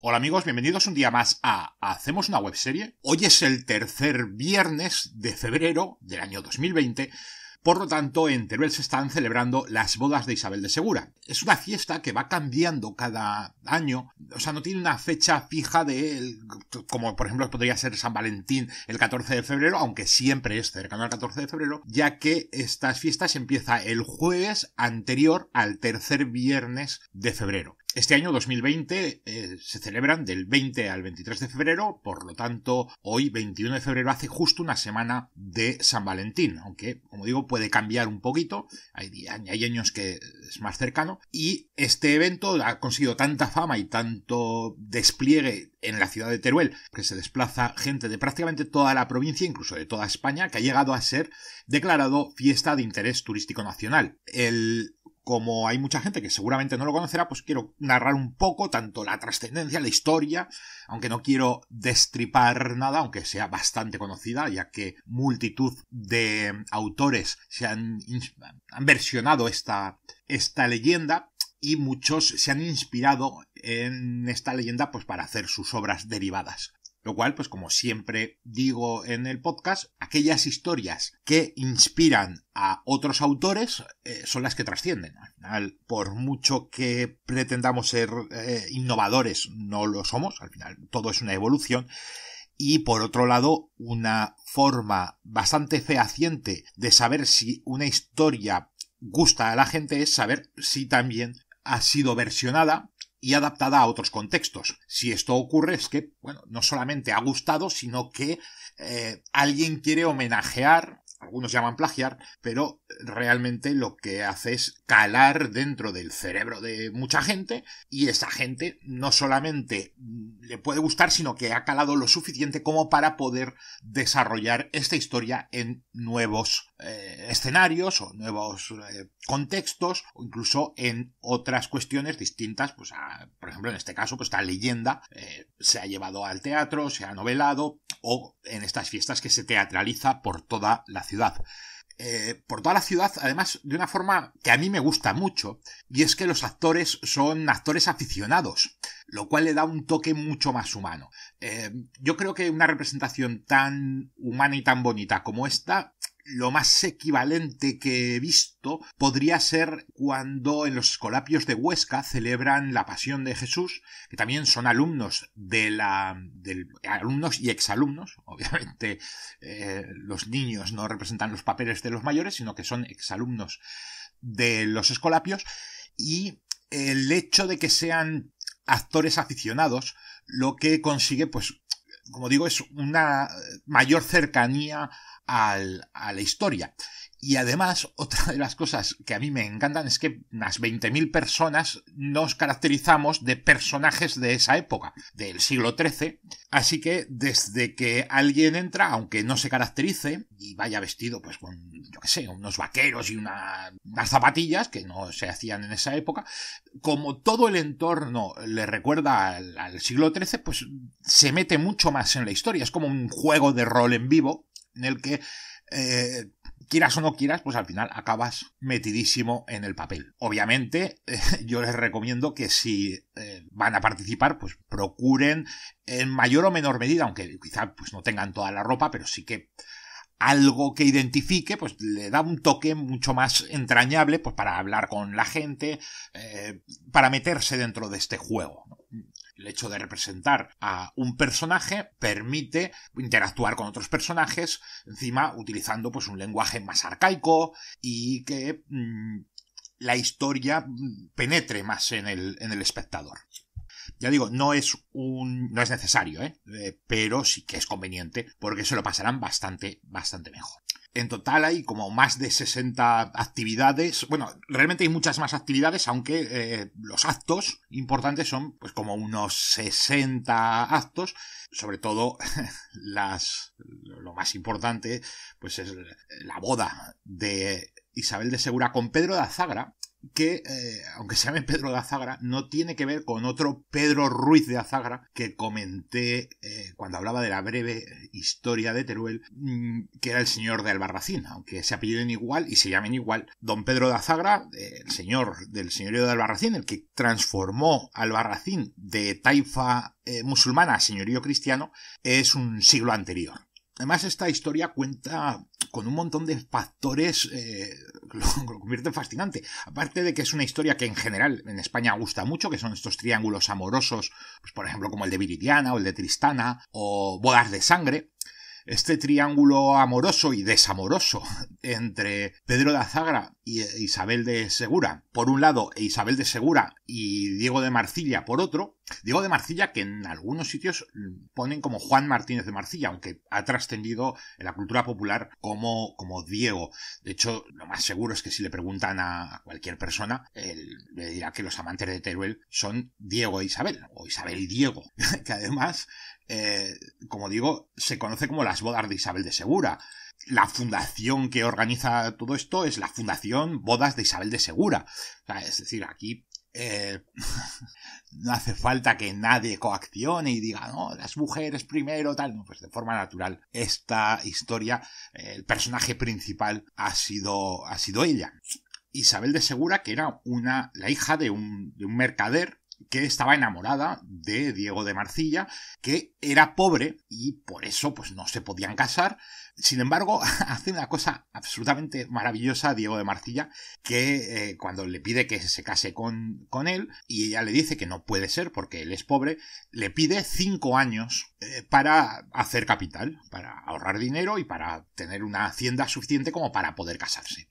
Hola amigos, bienvenidos un día más a Hacemos una webserie. Hoy es el tercer viernes de febrero del año 2020. Por lo tanto, en Teruel se están celebrando las bodas de Isabel de Segura. Es una fiesta que va cambiando cada año, o sea, no tiene una fecha fija de, como por ejemplo podría ser San Valentín el 14 de febrero, aunque siempre es cercano al 14 de febrero, ya que estas fiestas empieza el jueves anterior al tercer viernes de febrero. Este año 2020 eh, se celebran del 20 al 23 de febrero, por lo tanto hoy 21 de febrero hace justo una semana de San Valentín, aunque como digo puede cambiar un poquito, hay, hay años que es más cercano, y este evento ha conseguido tanta fama y tanto despliegue en la ciudad de Teruel, que se desplaza gente de prácticamente toda la provincia, incluso de toda España, que ha llegado a ser declarado fiesta de interés turístico nacional. El como hay mucha gente que seguramente no lo conocerá, pues quiero narrar un poco tanto la trascendencia, la historia, aunque no quiero destripar nada, aunque sea bastante conocida, ya que multitud de autores se han, versionado esta, esta leyenda y muchos se han inspirado en esta leyenda pues para hacer sus obras derivadas. Lo cual, pues como siempre digo en el podcast, aquellas historias que inspiran a otros autores eh, son las que trascienden. Al final, por mucho que pretendamos ser eh, innovadores, no lo somos. Al final, todo es una evolución. Y por otro lado, una forma bastante fehaciente de saber si una historia gusta a la gente es saber si también ha sido versionada y adaptada a otros contextos. Si esto ocurre es que, bueno, no solamente ha gustado, sino que eh, alguien quiere homenajear, algunos llaman plagiar, pero realmente lo que hace es calar dentro del cerebro de mucha gente y esa gente no solamente le puede gustar, sino que ha calado lo suficiente como para poder desarrollar esta historia en nuevos eh, escenarios o nuevos eh, contextos o incluso en otras cuestiones distintas pues por ejemplo en este caso pues la leyenda eh, se ha llevado al teatro se ha novelado o en estas fiestas que se teatraliza por toda la ciudad por toda la ciudad, además de una forma que a mí me gusta mucho, y es que los actores son actores aficionados, lo cual le da un toque mucho más humano. yo creo que una representación tan humana y tan bonita como esta lo más equivalente que he visto podría ser cuando en los Escolapios de Huesca celebran la Pasión de Jesús, que también son alumnos de la. alumnos y exalumnos. Obviamente, eh, los niños no representan los papeles de los mayores, sino que son exalumnos de los Escolapios. Y el hecho de que sean actores aficionados, lo que consigue, pues, como digo, es una mayor cercanía a la historia. Y además, otra de las cosas que a mí me encantan es que unas 20.000 personas nos caracterizamos de personajes de esa época, del siglo XIII. Así que desde que alguien entra, aunque no se caracterice, y vaya vestido pues con, yo qué sé, unos vaqueros y unas zapatillas que no se hacían en esa época, como todo el entorno le recuerda al, al siglo XIII, pues se mete mucho más en la historia. Es como un juego de rol en vivo en el que eh, quieras o no quieras, pues al final acabas metidísimo en el papel. Obviamente, yo les recomiendo que si eh, van a participar, pues procuren en mayor o menor medida, aunque quizá pues no tengan toda la ropa, pero sí que algo que identifique, pues le da un toque mucho más entrañable, pues para hablar con la gente, eh, para meterse dentro de este juego el hecho de representar a un personaje permite interactuar con otros personajes, encima utilizando pues un lenguaje más arcaico y que mm, la historia mm, penetre más en el, espectador. Ya digo, no es un. no es necesario, ¿eh? Eh, pero sí que es conveniente, porque se lo pasarán bastante, bastante mejor. En total hay como más de 60 actividades. Bueno, realmente hay muchas más actividades, aunque eh, los actos importantes son pues como unos 60 actos. Sobre todo las lo más importante pues es la boda de Isabel de Segura con Pedro de Azagra, que, eh, aunque se llame Pedro de Azagra, no tiene que ver con otro Pedro Ruiz de Azagra que comenté eh, cuando hablaba de la breve historia de Teruel, mm, que era el señor de Albarracín, aunque se apelliden igual y se llamen igual. Don Pedro de Azagra, eh, el señor del señorío de Albarracín, el que transformó Albarracín de taifa musulmana a señorío cristiano, es un siglo anterior. Además, esta historia cuenta con un montón de factores eh, lo, convierte en fascinante. Aparte de que es una historia que en general en España gusta mucho, que son estos triángulos amorosos, pues, por ejemplo como el de Viridiana o el de Tristana o Bodas de Sangre, este triángulo amoroso y desamoroso entre Pedro de Azagra y eh, Isabel de Segura, por un lado, e Isabel de Segura y Diego de Marcilla, por otro, Diego de Marcilla que en algunos sitios ponen como Juan Martínez de Marcilla, aunque ha trascendido en la cultura popular como, como Diego. De hecho, lo más seguro es que si le preguntan a, cualquier persona, él le dirá que los amantes de Teruel son Diego e Isabel, o Isabel y Diego, que además, eh, como digo, se conoce como las bodas de Isabel de Segura la fundación que organiza todo esto es la Fundación Bodas de Isabel de Segura. es decir, aquí eh, no hace falta que nadie coaccione y diga, no, las mujeres primero, tal. pues de forma natural, esta historia, eh, el personaje principal ha sido, ha sido ella. Isabel de Segura, que era una, la hija de un, de un mercader que estaba enamorada de Diego de Marcilla, que era pobre y por eso pues no se podían casar. Sin embargo, hace una cosa absolutamente maravillosa Diego de Marcilla, que eh, cuando le pide que se case con, él, y ella le dice que no puede ser porque él es pobre, le pide cinco años eh, para hacer capital, para ahorrar dinero y para tener una hacienda suficiente como para poder casarse.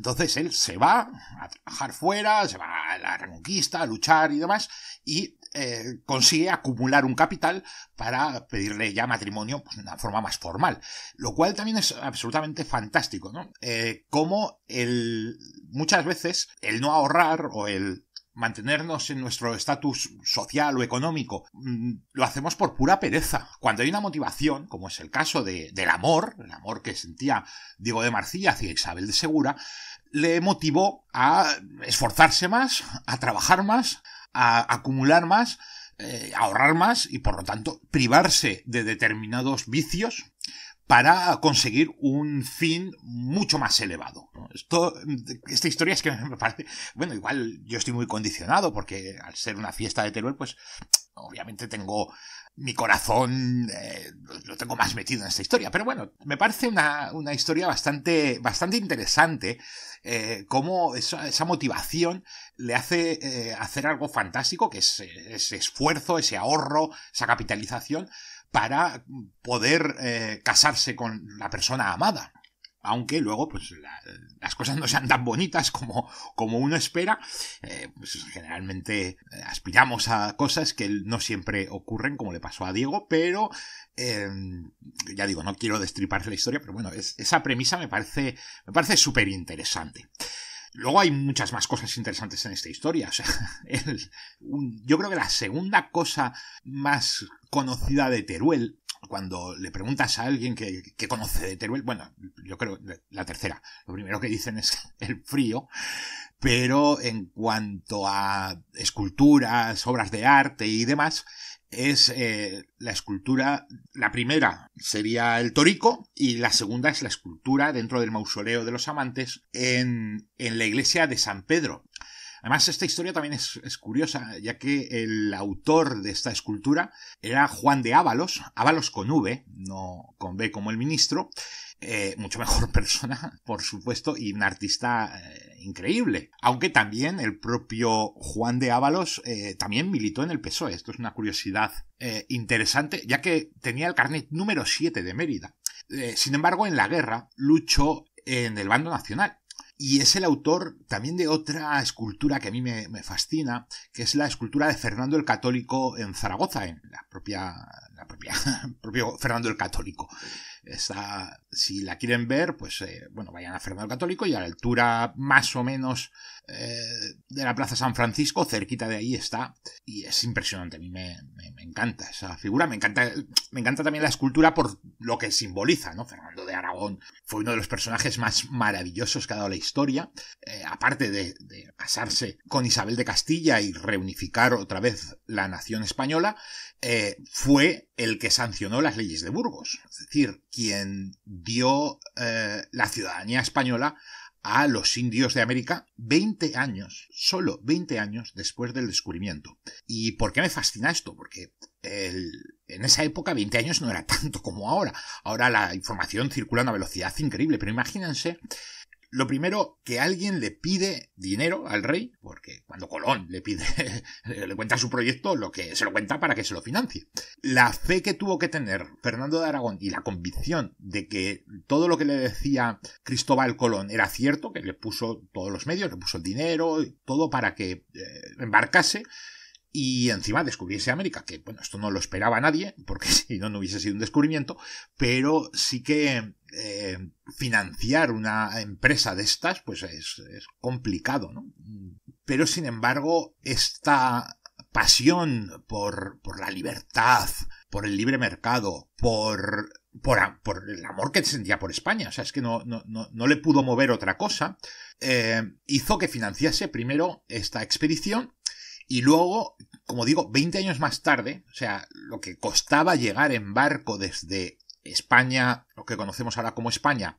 Entonces él se va a trabajar fuera, se va a la reconquista, a luchar y demás, y eh, consigue acumular un capital para pedirle ya matrimonio pues, de una forma más formal. Lo cual también es absolutamente fantástico, ¿no? Eh, como el, muchas veces el no ahorrar o el mantenernos en nuestro estatus social o económico, mm, lo hacemos por pura pereza. Cuando hay una motivación, como es el caso de, del amor, el amor que sentía Diego de Marcilla hacia Isabel de Segura, le motivó a esforzarse más, a trabajar más, a acumular más, eh, a ahorrar más y por lo tanto privarse de determinados vicios para conseguir un fin mucho más elevado. esta historia es que me parece... Bueno, igual yo estoy muy condicionado porque al ser una fiesta de Teruel, pues obviamente tengo mi corazón eh, lo tengo más metido en esta historia. Pero bueno, me parece una, historia bastante, bastante interesante, eh, cómo esa, motivación le hace eh, hacer algo fantástico, que es ese esfuerzo, ese ahorro, esa capitalización, para poder eh, casarse con la persona amada. Aunque luego pues, las cosas no sean tan bonitas como, como uno espera, eh, pues, generalmente eh, aspiramos a cosas que no siempre ocurren, como le pasó a Diego, pero em, ya digo, no quiero destriparse la historia, pero bueno, esa premisa me parece, me parece súper interesante. Luego hay muchas más cosas interesantes en esta historia. O sea, yo creo que la segunda cosa más conocida de Teruel, cuando le preguntas a alguien que, que, conoce de Teruel, bueno, yo creo la tercera, lo primero que dicen es el frío, pero en cuanto a esculturas, obras de arte y demás, es eh, la escultura, la primera sería el Torico y la segunda es la escultura dentro del mausoleo de los amantes en, en la iglesia de San Pedro. Además, esta historia también es, curiosa, ya que el autor de esta escultura era Juan de Ábalos, Ábalos con V, no con B como el ministro, eh, mucho mejor persona, por supuesto, y un artista eh, increíble. Aunque también el propio Juan de Ábalos eh, también militó en el PSOE. Esto es una curiosidad interesante, ya que tenía el carnet número 7 de Mérida. sin embargo, en la guerra luchó en el bando nacional y es el autor también de otra escultura que a mí me, fascina, que es la escultura de Fernando el Católico en Zaragoza, en la propia propio Fernando el Católico. Está, si la quieren ver, pues eh, bueno, vayan a Fernando el Católico y a la altura más o menos eh, de la Plaza San Francisco, cerquita de ahí está, y es impresionante, a mí me, encanta esa figura, me encanta, me encanta también la escultura por lo que simboliza, ¿no? Fernando de Aragón fue uno de los personajes más maravillosos que ha dado la historia, eh, aparte de, casarse con Isabel de Castilla y reunificar otra vez la nación española, fue el que sancionó las leyes de Burgos, es decir, quien dio eh, la ciudadanía española a los indios de América 20 años, solo 20 años después del descubrimiento. ¿Y por qué me fascina esto? Porque en esa época 20 años no era tanto como ahora. Ahora la información circula a una velocidad increíble, pero imagínense lo primero, que alguien le pide dinero al rey, porque cuando Colón le pide, le cuenta su proyecto, lo que se lo cuenta para que se lo financie. La fe que tuvo que tener Fernando de Aragón y la convicción de que todo lo que le decía Cristóbal Colón era cierto, que le puso todos los medios, le puso el dinero, todo para que eh, embarcase, y encima descubriese América, que bueno, esto no lo esperaba nadie, porque si no, no hubiese sido un descubrimiento, pero sí que eh, financiar una empresa de estas, pues es, complicado, ¿no? Pero sin embargo, esta pasión por, por la libertad, por el libre mercado, por, por, el amor que sentía por España. O sea, es que no, le pudo mover otra cosa. Eh, hizo que financiase primero esta expedición y luego, como digo, 20 años más tarde, o sea, lo que costaba llegar en barco desde España, lo que conocemos ahora como España,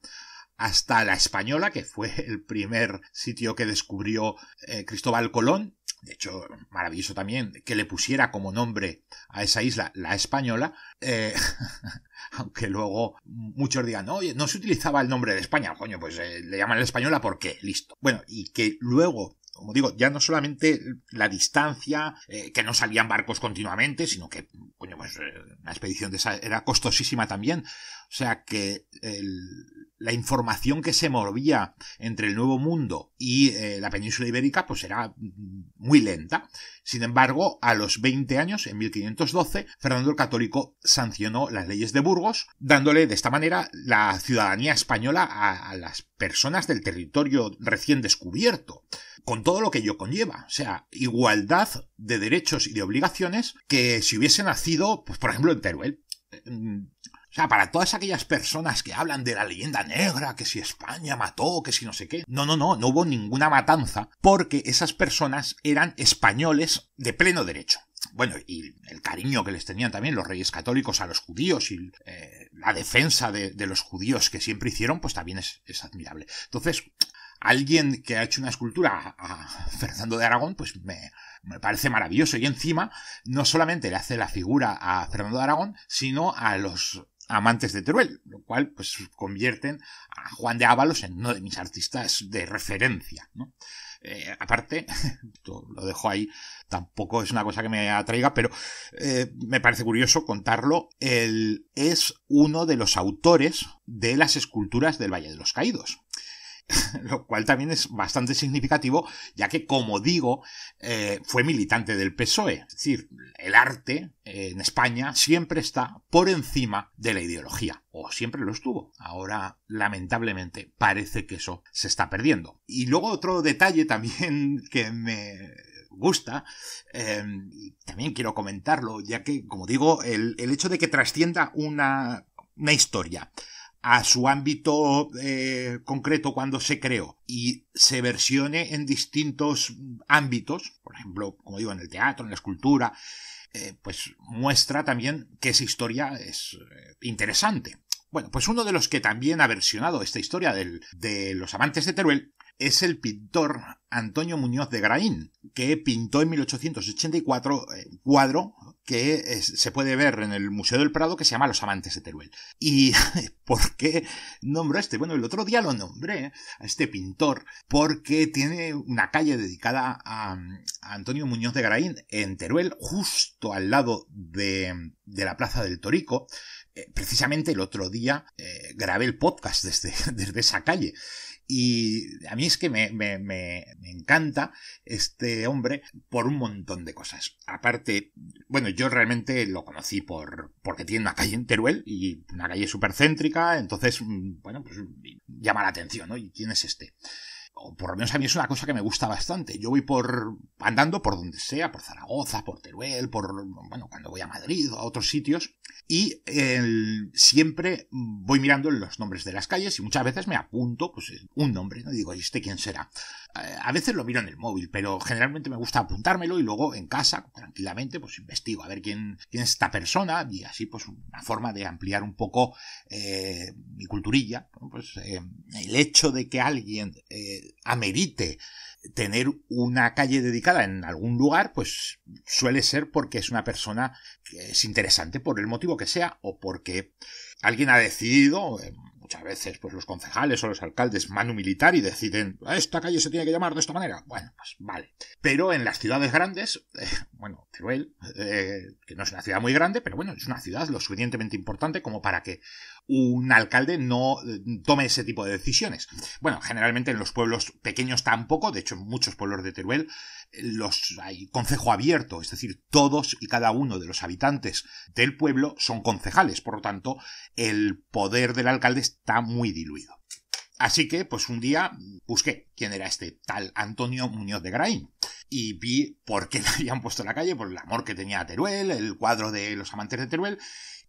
hasta la Española, que fue el primer sitio que descubrió eh, Cristóbal Colón. De hecho, maravilloso también que le pusiera como nombre a esa isla la española, eh, aunque luego muchos digan, oye, no se utilizaba el nombre de España, coño, pues eh, le llaman la española porque, listo. Bueno, y que luego como digo, ya no solamente la distancia, eh, que no salían barcos continuamente, sino que, coño, una pues, eh, expedición de era costosísima también. O sea que la información que se movía entre el Nuevo Mundo y eh, la península ibérica, pues era muy lenta. Sin embargo, a los 20 años, en 1512, Fernando el Católico sancionó las leyes de Burgos, dándole de esta manera la ciudadanía española a las personas del territorio recién descubierto con todo lo que ello conlleva. O sea, igualdad de derechos y de obligaciones que si hubiese nacido, pues por ejemplo, en Teruel. Mm, o sea, para todas aquellas personas que hablan de la leyenda negra, que si España mató, que si no sé qué. No, no, no, no hubo ninguna matanza porque esas personas eran españoles de pleno derecho bueno, y el cariño que les tenían también los reyes católicos a los judíos y eh, la defensa de, los judíos que siempre hicieron, pues también es admirable. Entonces, alguien que ha hecho una escultura a Fernando de Aragón, pues me, parece maravilloso. Y encima, no solamente le hace la figura a Fernando de Aragón, sino a los amantes de Teruel, lo cual pues convierten a Juan de Ábalos en uno de mis artistas de referencia. Eh, aparte, lo dejo ahí, tampoco es una cosa que me atraiga, pero eh, me parece curioso contarlo, él es uno de los autores de las esculturas del Valle de los Caídos. lo cual también es bastante significativo, ya que, como digo, eh, fue militante del PSOE. Es decir, el arte eh, en España siempre está por encima de la ideología, o siempre lo estuvo. Ahora, lamentablemente, parece que eso se está perdiendo. Y luego otro detalle también que me gusta. Em, también quiero comentarlo, ya que, como digo, el, hecho de que trascienda una, una historia a su ámbito eh, concreto cuando se creó y se versione en distintos ámbitos, por ejemplo, como digo, en el teatro, en la escultura, eh, pues muestra también que esa historia es eh, interesante. Bueno, pues uno de los que también ha versionado esta historia de los amantes de Teruel es el pintor Antonio Muñoz de Graín, que pintó en 1884 un eh, cuadro que se puede ver en el Museo del Prado que se llama Los Amantes de Teruel. ¿Y por qué nombro a este? Bueno, el otro día lo nombré a este pintor porque tiene una calle dedicada a, Antonio Muñoz de Graín en Teruel, justo al lado de, de la Plaza del Torico. Eh, precisamente el otro día eh, grabé el podcast desde, desde esa calle y a mí es que me, encanta este hombre por un montón de cosas. Aparte, bueno, yo realmente lo conocí por porque tiene una calle en Teruel y una calle supercéntrica entonces, mm, bueno, pues mm, llama la atención, ¿no? ¿Y quién es este? por lo menos a mí es una cosa que me gusta bastante. Yo voy por andando por donde sea, por Zaragoza, por Teruel, por bueno, cuando voy a Madrid o a otros sitios y siempre voy mirando los nombres de las calles y muchas veces me apunto pues un nombre, no digo, ¿y este quién será? a veces lo miro en el móvil, pero generalmente me gusta apuntármelo y luego en casa, tranquilamente, pues investigo a ver quién, es esta persona y así pues una forma de ampliar un poco eh, mi culturilla. Pues eh, el hecho de que alguien eh, amerite tener una calle dedicada en algún lugar, pues suele ser porque es una persona que es interesante por el motivo que sea o porque alguien ha decidido muchas veces pues los concejales o los alcaldes manu militar y deciden a esta calle se tiene que llamar de esta manera. Bueno, pues vale. Pero en las ciudades grandes, eh, bueno, Teruel, eh, que no es una ciudad muy grande, pero bueno, es una ciudad lo suficientemente importante como para que un alcalde no eh, tome ese tipo de decisiones. Bueno, generalmente en los pueblos pequeños tampoco, de hecho en muchos pueblos de Teruel eh, los hay concejo abierto, es decir, todos y cada uno de los habitantes del pueblo son concejales, por lo tanto el poder del alcalde está muy diluido. Así que, pues un día busqué quién era este tal Antonio Muñoz de Graín y vi por qué le habían puesto en la calle, por el amor que tenía a Teruel, el cuadro de los amantes de Teruel,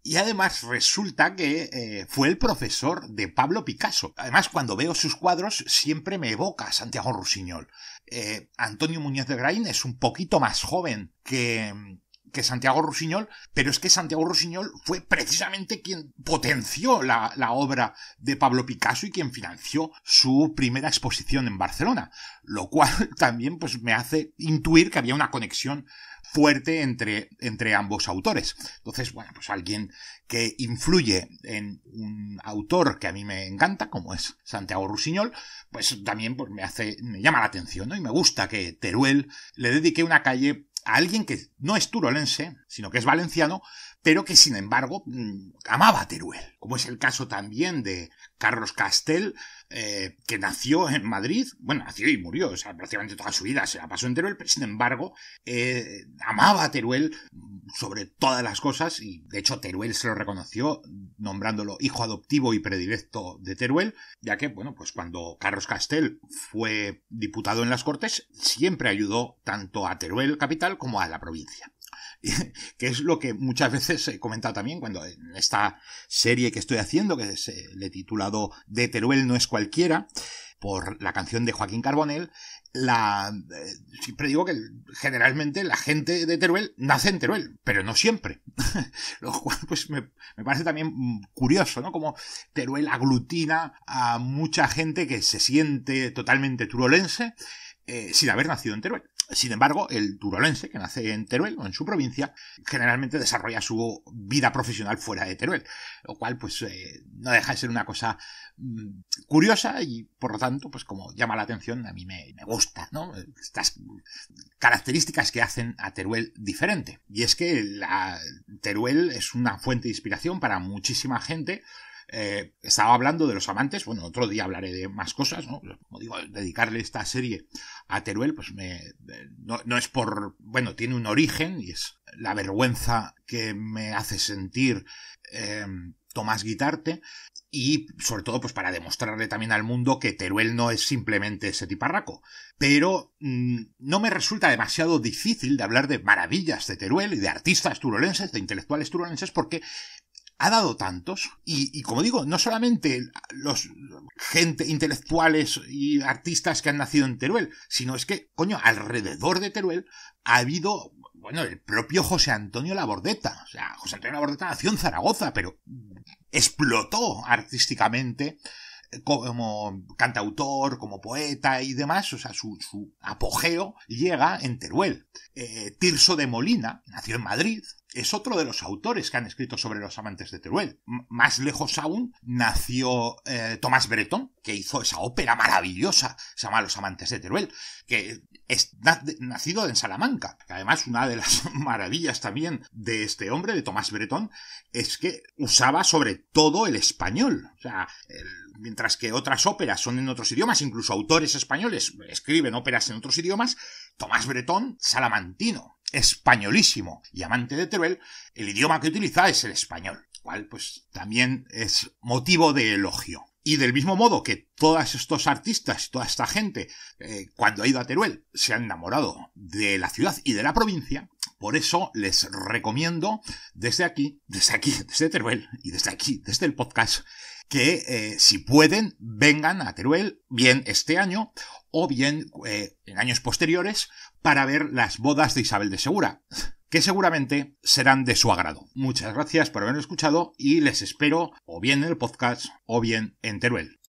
y además resulta que eh, fue el profesor de Pablo Picasso. Además, cuando veo sus cuadros, siempre me evoca a Santiago Rusiñol. Eh, Antonio Muñoz de Grain es un poquito más joven que, que Santiago Rusiñol, pero es que Santiago Rusiñol fue precisamente quien potenció la, obra de Pablo Picasso y quien financió su primera exposición en Barcelona, lo cual también pues, me hace intuir que había una conexión fuerte entre, entre ambos autores. Entonces, bueno, pues alguien que influye en un autor que a mí me encanta, como es Santiago Rusiñol, pues también pues, me hace, me llama la atención, ¿no? Y me gusta que Teruel le dedique una calle a alguien que no es turolense, sino que es valenciano, pero que sin embargo mm, amaba a Teruel, como es el caso también de Carlos Castel, eh, que nació en Madrid, bueno, nació y murió, o sea, prácticamente toda su vida se la pasó en Teruel, pero sin embargo eh, amaba a Teruel mm, sobre todas las cosas y de hecho Teruel se lo reconoció nombrándolo hijo adoptivo y predilecto de Teruel, ya que, bueno, pues cuando Carlos Castel fue diputado en las Cortes, siempre ayudó tanto a Teruel capital como a la provincia. que es lo que muchas veces he comentado también cuando en esta serie que estoy haciendo, que se le he titulado De Teruel no es cualquiera, por la canción de Joaquín Carbonell, la eh, siempre digo que generalmente la gente de Teruel nace en Teruel, pero no siempre. Lo cual pues me, parece también curioso, ¿no? Como Teruel aglutina a mucha gente que se siente totalmente turolense eh, sin haber nacido en Teruel. Sin embargo, el turolense, que nace en Teruel o en su provincia, generalmente desarrolla su vida profesional fuera de Teruel, lo cual pues eh, no deja de ser una cosa mm, curiosa y por lo tanto pues como llama la atención a mí me, gusta, ¿no? Estas características que hacen a Teruel diferente. Y es que la, Teruel es una fuente de inspiración para muchísima gente, eh, estaba hablando de los amantes, bueno, otro día hablaré de más cosas, ¿no? Como digo, dedicarle esta serie a Teruel, pues eh, no, es por, bueno, tiene un origen y es la vergüenza que me hace sentir eh, Tomás Guitarte y sobre todo pues para demostrarle también al mundo que Teruel no es simplemente ese tiparraco. Pero mm, no me resulta demasiado difícil de hablar de maravillas de Teruel y de artistas turolenses, de intelectuales turolenses, porque ha dado tantos. Y, como digo, no solamente los gente, intelectuales y artistas que han nacido en Teruel, sino es que, coño, alrededor de Teruel ha habido, bueno, el propio José Antonio Labordeta. O sea, José Antonio Labordeta nació en Zaragoza, pero explotó artísticamente eh, como cantautor, como poeta y demás, o sea, su, apogeo llega en Teruel. Eh, Tirso de Molina nació en Madrid, es otro de los autores que han escrito sobre los amantes de Teruel. más lejos aún nació eh, Tomás Breton, que hizo esa ópera maravillosa, se llama Los amantes de Teruel, que es nacido en Salamanca. Además, una de las maravillas también de este hombre, de Tomás Breton, es que usaba sobre todo el español. O sea, mientras que otras óperas son en otros idiomas, incluso autores españoles escriben óperas en otros idiomas, Tomás Bretón, salamantino españolísimo y amante de Teruel, el idioma que utiliza es el español, cual pues también es motivo de elogio. Y del mismo modo que todos estos artistas, toda esta gente, eh, cuando ha ido a Teruel, se ha enamorado de la ciudad y de la provincia, por eso les recomiendo desde aquí, desde aquí, desde Teruel y desde aquí, desde el podcast, que eh, si pueden, vengan a Teruel, bien este año o bien eh, en años posteriores para ver las bodas de Isabel de Segura, que seguramente serán de su agrado. Muchas gracias por haberme escuchado y les espero o bien en el podcast o bien en Teruel.